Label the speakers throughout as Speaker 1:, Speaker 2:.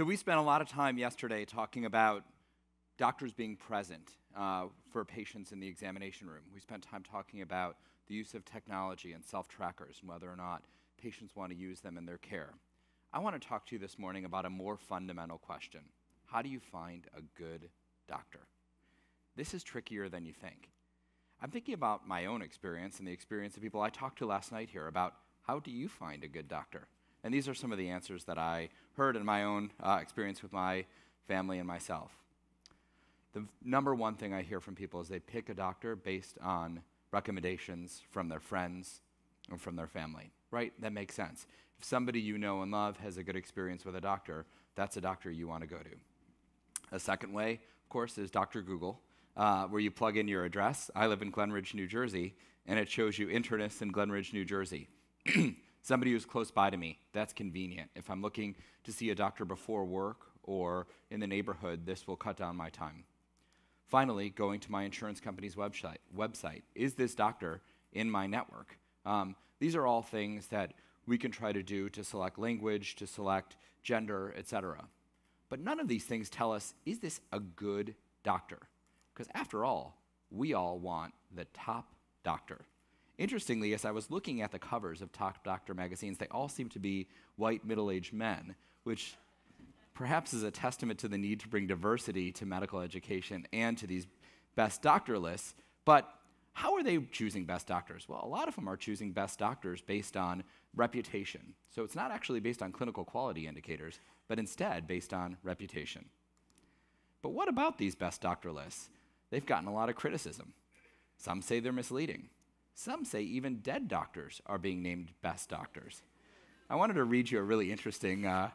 Speaker 1: So, we spent a lot of time yesterday talking about doctors being present uh, for patients in the examination room. We spent time talking about the use of technology and self trackers and whether or not patients want to use them in their care. I want to talk to you this morning about a more fundamental question How do you find a good doctor? This is trickier than you think. I'm thinking about my own experience and the experience of people I talked to last night here about how do you find a good doctor? And these are some of the answers that I heard in my own uh, experience with my family and myself. The number one thing I hear from people is they pick a doctor based on recommendations from their friends and from their family, right? That makes sense. If somebody you know and love has a good experience with a doctor, that's a doctor you want to go to. A second way, of course, is Dr. Google, uh, where you plug in your address. I live in Glenridge, New Jersey, and it shows you internists in Glenridge, New Jersey. somebody who's close by to me. That's convenient. If I'm looking to see a doctor before work or in the neighborhood, this will cut down my time. Finally, going to my insurance company's website. Website is this doctor in my network? Um, these are all things that we can try to do to select language, to select gender, etc. But none of these things tell us is this a good doctor? Because after all, we all want the top doctor. Interestingly, as I was looking at the covers of Top Doctor magazines, they all seem to be white middle aged men, which perhaps is a testament to the need to bring diversity to medical education and to these best doctor lists. But how are they choosing best doctors? Well, a lot of them are choosing best doctors based on reputation. So it's not actually based on clinical quality indicators, but instead based on reputation. But what about these best doctor lists? They've gotten a lot of criticism. Some say they're misleading. Some say even dead doctors are being named best doctors. I wanted to read you a really interesting uh,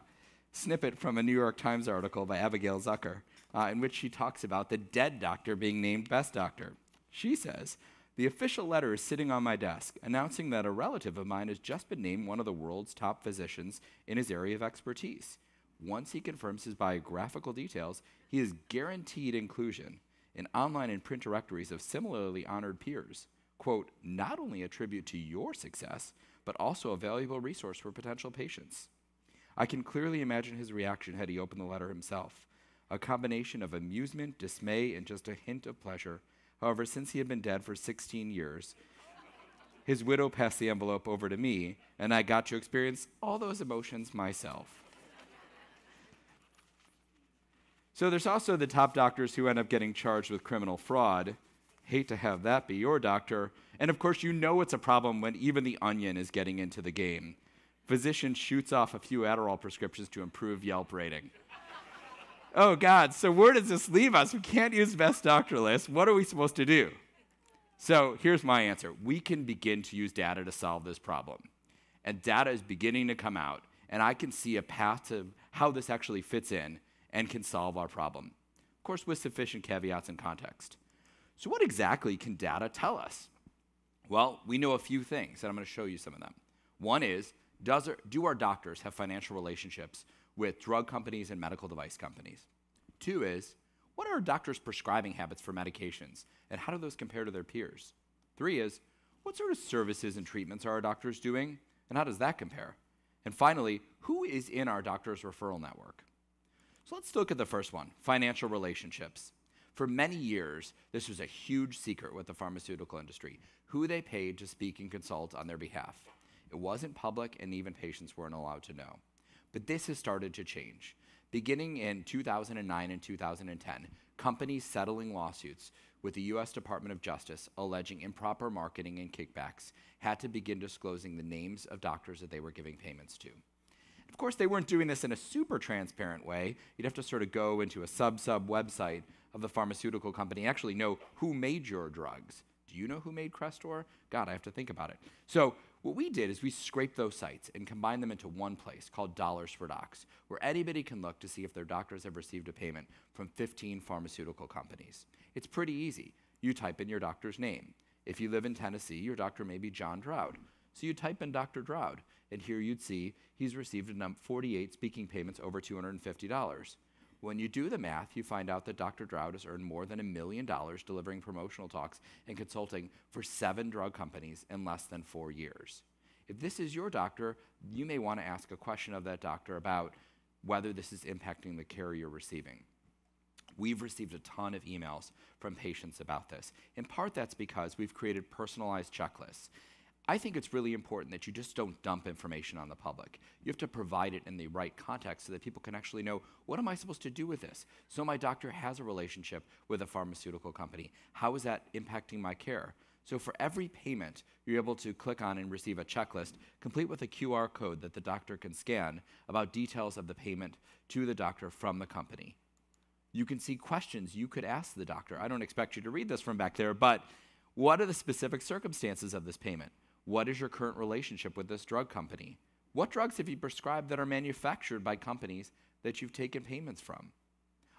Speaker 1: snippet from a New York Times article by Abigail Zucker, uh, in which she talks about the dead doctor being named best doctor. She says, The official letter is sitting on my desk announcing that a relative of mine has just been named one of the world's top physicians in his area of expertise. Once he confirms his biographical details, he is guaranteed inclusion in online and print directories of similarly honored peers quote, not only a tribute to your success, but also a valuable resource for potential patients. I can clearly imagine his reaction had he opened the letter himself a combination of amusement, dismay, and just a hint of pleasure. However, since he had been dead for 16 years, his widow passed the envelope over to me, and I got to experience all those emotions myself. so there's also the top doctors who end up getting charged with criminal fraud Hate to have that be your doctor. And of course, you know it's a problem when even the onion is getting into the game. Physician shoots off a few Adderall prescriptions to improve Yelp rating. oh, God, so where does this leave us? We can't use best doctor List. What are we supposed to do? So here's my answer we can begin to use data to solve this problem. And data is beginning to come out, and I can see a path to how this actually fits in and can solve our problem. Of course, with sufficient caveats and context. So, what exactly can data tell us? Well, we know a few things, and I'm going to show you some of them. One is does our, do our doctors have financial relationships with drug companies and medical device companies? Two is what are doctors' prescribing habits for medications, and how do those compare to their peers? Three is what sort of services and treatments are our doctors doing, and how does that compare? And finally, who is in our doctor's referral network? So let's look at the first one financial relationships. For many years, this was a huge secret with the pharmaceutical industry who they paid to speak and consult on their behalf. It wasn't public, and even patients weren't allowed to know. But this has started to change. Beginning in 2009 and 2010, companies settling lawsuits with the U.S. Department of Justice alleging improper marketing and kickbacks had to begin disclosing the names of doctors that they were giving payments to. Of course, they weren't doing this in a super transparent way. You'd have to sort of go into a sub sub website of the pharmaceutical company actually know who made your drugs. Do you know who made Crestor? God, I have to think about it. So what we did is we scraped those sites and combined them into one place called Dollars for Docs, where anybody can look to see if their doctors have received a payment from 15 pharmaceutical companies. It's pretty easy. You type in your doctor's name. If you live in Tennessee, your doctor may be John Droud. So you type in Dr. Droud, and here you'd see he's received 48 speaking payments over $250. When you do the math, you find out that Dr. Drought has earned more than a million dollars delivering promotional talks and consulting for seven drug companies in less than four years. If this is your doctor, you may want to ask a question of that doctor about whether this is impacting the care you're receiving. We've received a ton of emails from patients about this. In part, that's because we've created personalized checklists. I think it's really important that you just don't dump information on the public. You have to provide it in the right context so that people can actually know what am I supposed to do with this? So, my doctor has a relationship with a pharmaceutical company. How is that impacting my care? So, for every payment, you're able to click on and receive a checklist complete with a QR code that the doctor can scan about details of the payment to the doctor from the company. You can see questions you could ask the doctor. I don't expect you to read this from back there, but what are the specific circumstances of this payment? What is your current relationship with this drug company? What drugs have you prescribed that are manufactured by companies that you've taken payments from?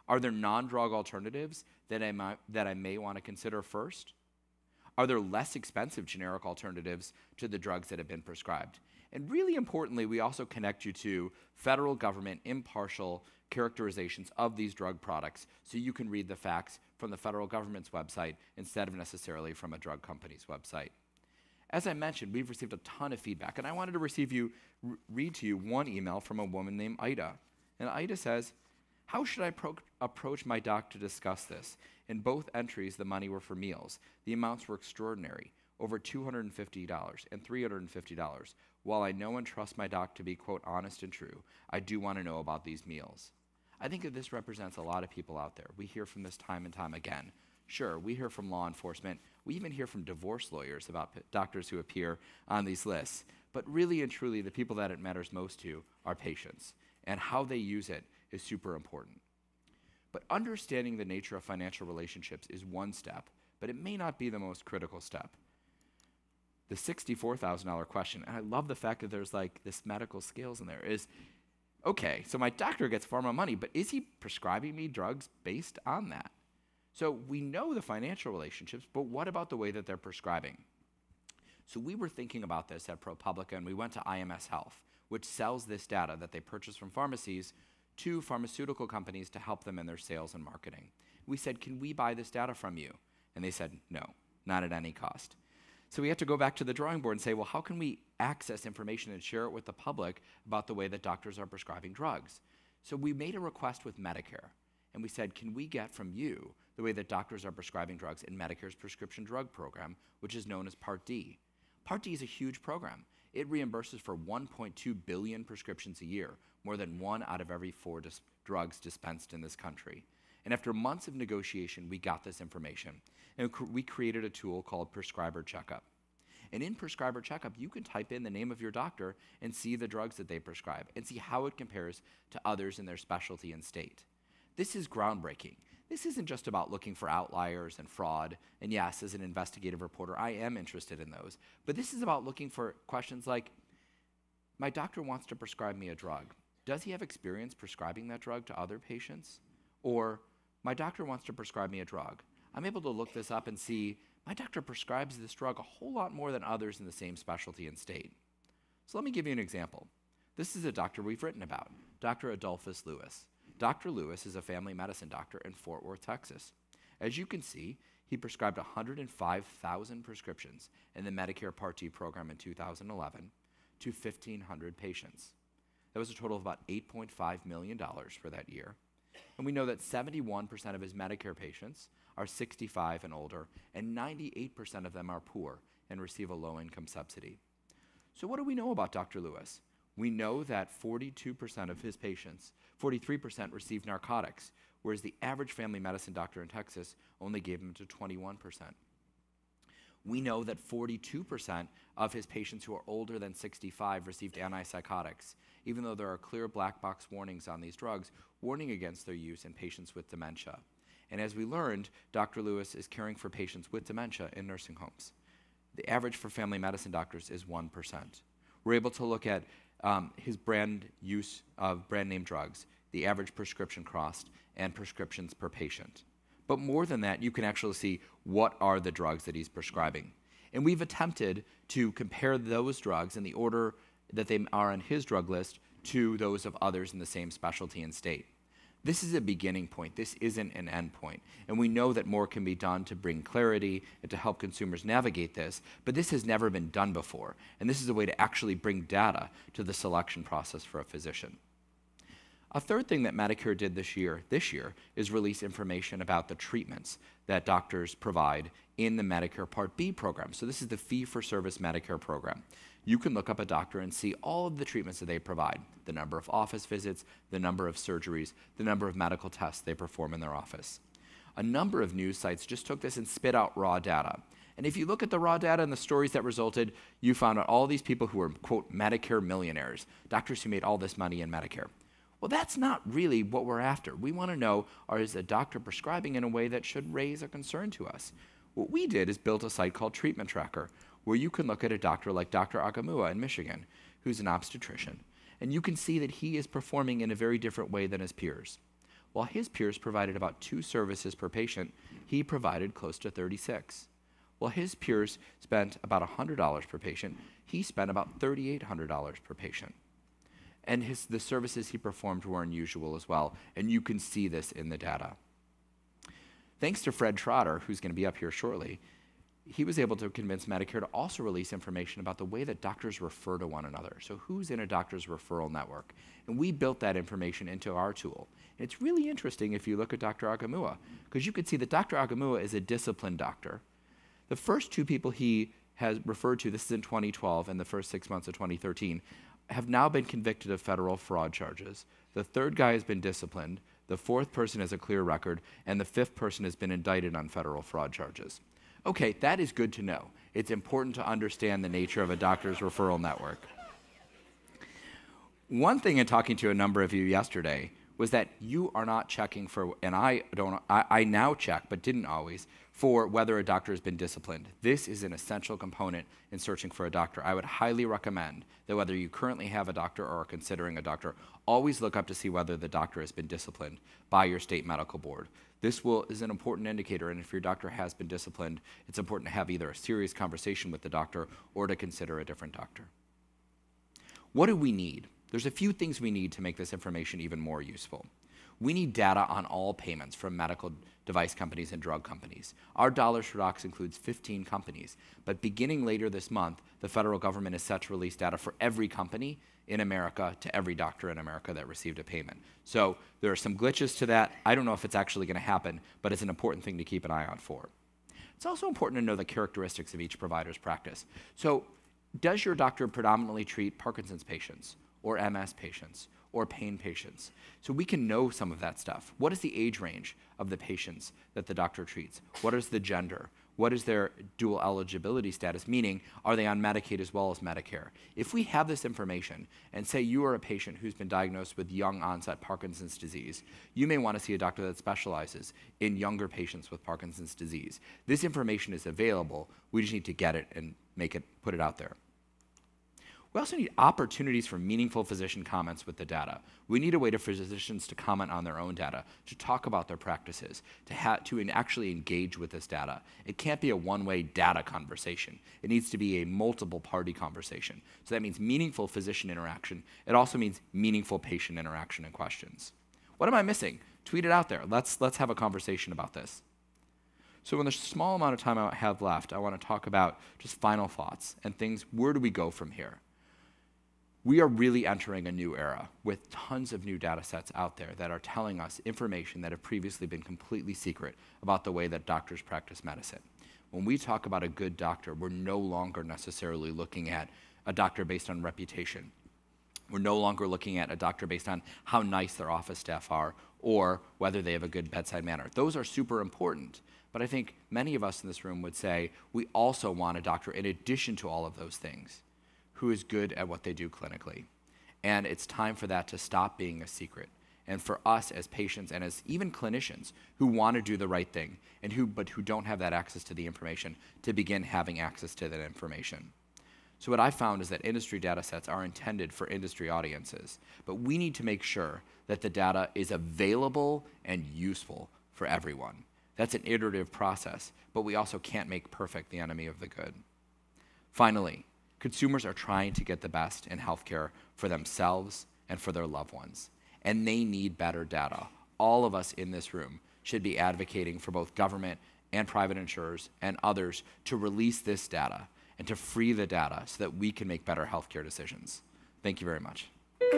Speaker 1: Are there non drug alternatives that I, might, that I may want to consider first? Are there less expensive generic alternatives to the drugs that have been prescribed? And really importantly, we also connect you to federal government impartial characterizations of these drug products so you can read the facts from the federal government's website instead of necessarily from a drug company's website. As I mentioned, we've received a ton of feedback, and I wanted to receive you, read to you one email from a woman named Ida. And Ida says, How should I pro- approach my doc to discuss this? In both entries, the money were for meals. The amounts were extraordinary over $250 and $350. While I know and trust my doc to be, quote, honest and true, I do want to know about these meals. I think that this represents a lot of people out there. We hear from this time and time again. Sure, we hear from law enforcement. We even hear from divorce lawyers about doctors who appear on these lists. But really and truly, the people that it matters most to are patients, and how they use it is super important. But understanding the nature of financial relationships is one step, but it may not be the most critical step. The $64,000 question, and I love the fact that there's like this medical scales in there, is okay, so my doctor gets pharma money, but is he prescribing me drugs based on that? So we know the financial relationships, but what about the way that they're prescribing? So we were thinking about this at ProPublica, and we went to IMS Health, which sells this data that they purchase from pharmacies to pharmaceutical companies to help them in their sales and marketing. We said, Can we buy this data from you? And they said, No, not at any cost. So we had to go back to the drawing board and say, Well, how can we access information and share it with the public about the way that doctors are prescribing drugs? So we made a request with Medicare and we said, can we get from you the way that doctors are prescribing drugs in Medicare's prescription drug program, which is known as Part D? Part D is a huge program. It reimburses for 1.2 billion prescriptions a year, more than one out of every four dis drugs dispensed in this country. And after months of negotiation, we got this information. And we created a tool called Prescriber Checkup. And in Prescriber Checkup, you can type in the name of your doctor and see the drugs that they prescribe and see how it compares to others in their specialty and state. This is groundbreaking. This isn't just about looking for outliers and fraud. And yes, as an investigative reporter, I am interested in those. But this is about looking for questions like my doctor wants to prescribe me a drug. Does he have experience prescribing that drug to other patients? Or my doctor wants to prescribe me a drug. I'm able to look this up and see my doctor prescribes this drug a whole lot more than others in the same specialty and state. So let me give you an example. This is a doctor we've written about, Dr. Adolphus Lewis. Dr. Lewis is a family medicine doctor in Fort Worth, Texas. As you can see, he prescribed 105,000 prescriptions in the Medicare Part D program in 2011 to 1,500 patients. That was a total of about $8.5 million for that year. And we know that 71% of his Medicare patients are 65 and older, and 98% of them are poor and receive a low income subsidy. So, what do we know about Dr. Lewis? We know that 42% of his patients, 43% received narcotics, whereas the average family medicine doctor in Texas only gave him to 21%. We know that 42% of his patients who are older than 65 received antipsychotics, even though there are clear black box warnings on these drugs warning against their use in patients with dementia. And as we learned, Dr. Lewis is caring for patients with dementia in nursing homes. The average for family medicine doctors is 1%. We're able to look at um, his brand use of brand name drugs, the average prescription cost, and prescriptions per patient. But more than that, you can actually see what are the drugs that he's prescribing. And we've attempted to compare those drugs in the order that they are on his drug list to those of others in the same specialty and state. This is a beginning point. This isn't an end point. And we know that more can be done to bring clarity and to help consumers navigate this, but this has never been done before. And this is a way to actually bring data to the selection process for a physician. A third thing that Medicare did this year, this year, is release information about the treatments that doctors provide in the Medicare Part B program. So this is the fee-for-service Medicare program you can look up a doctor and see all of the treatments that they provide the number of office visits, the number of surgeries, the number of medical tests they perform in their office. A number of news sites just took this and spit out raw data. And if you look at the raw data and the stories that resulted, you found out all these people who were, quote, Medicare millionaires, doctors who made all this money in Medicare. Well, that's not really what we're after. We want to know is a doctor prescribing in a way that should raise a concern to us? What we did is built a site called Treatment Tracker, where you can look at a doctor like Dr. Agamua in Michigan, who's an obstetrician, and you can see that he is performing in a very different way than his peers. While his peers provided about two services per patient, he provided close to 36. While his peers spent about $100 per patient, he spent about $3,800 per patient. And his, the services he performed were unusual as well, and you can see this in the data. Thanks to Fred Trotter, who's going to be up here shortly, he was able to convince Medicare to also release information about the way that doctors refer to one another. So, who's in a doctor's referral network? And we built that information into our tool. And it's really interesting if you look at Dr. Agamua, because you can see that Dr. Agamua is a disciplined doctor. The first two people he has referred to, this is in 2012 and the first six months of 2013, have now been convicted of federal fraud charges. The third guy has been disciplined. The fourth person has a clear record. And the fifth person has been indicted on federal fraud charges. Okay, that is good to know. It's important to understand the nature of a doctor's referral network. One thing in talking to a number of you yesterday was that you are not checking for, and I don't, I, I, now check, but didn't always, for whether a doctor has been disciplined. This is an essential component in searching for a doctor. I would highly recommend that whether you currently have a doctor or are considering a doctor, always look up to see whether the doctor has been disciplined by your state medical board. This will, is an important indicator, and if your doctor has been disciplined, it's important to have either a serious conversation with the doctor or to consider a different doctor. What do we need? There's a few things we need to make this information even more useful. We need data on all payments from medical device companies and drug companies. Our dollar Docs includes 15 companies, but beginning later this month, the federal government is set to release data for every company in America to every doctor in America that received a payment. So there are some glitches to that. I don't know if it's actually going to happen, but it's an important thing to keep an eye out for. It's also important to know the characteristics of each provider's practice. So does your doctor predominantly treat Parkinson's patients? or MS patients or pain patients. So we can know some of that stuff. What is the age range of the patients that the doctor treats? What is the gender? What is their dual eligibility status? Meaning, are they on Medicaid as well as Medicare? If we have this information and say you are a patient who's been diagnosed with young onset Parkinson's disease, you may want to see a doctor that specializes in younger patients with Parkinson's disease. This information is available. We just need to get it and make it, put it out there. We also need opportunities for meaningful physician comments with the data. We need a way for physicians to comment on their own data, to talk about their practices, to, to actually engage with this data. It can't be a one way data conversation. It needs to be a multiple party conversation. So that means meaningful physician interaction. It also means meaningful patient interaction and questions. What am I missing? Tweet it out there. Let's, let's have a conversation about this. So, in the small amount of time I have left, I want to talk about just final thoughts and things. Where do we go from here? we are really entering a new era with tons of new data sets out there that are telling us information that have previously been completely secret about the way that doctors practice medicine. When we talk about a good doctor, we're no longer necessarily looking at a doctor based on reputation. We're no longer looking at a doctor based on how nice their office staff are or whether they have a good bedside manner. Those are super important. But I think many of us in this room would say we also want a doctor in addition to all of those things who is good at what they do clinically. And it's time for that to stop being a secret. And for us as patients and as even clinicians who want to do the right thing and who but who don't have that access to the information to begin having access to that information. So what I found is that industry data sets are intended for industry audiences, but we need to make sure that the data is available and useful for everyone. That's an iterative process, but we also can't make perfect the enemy of the good. Finally, consumers are trying to get the best in healthcare for themselves and for their loved ones. And they need better data. All of us in this room should be advocating for both government and private insurers and others to release this data and to free the data so that we can make better healthcare decisions. Thank you very much.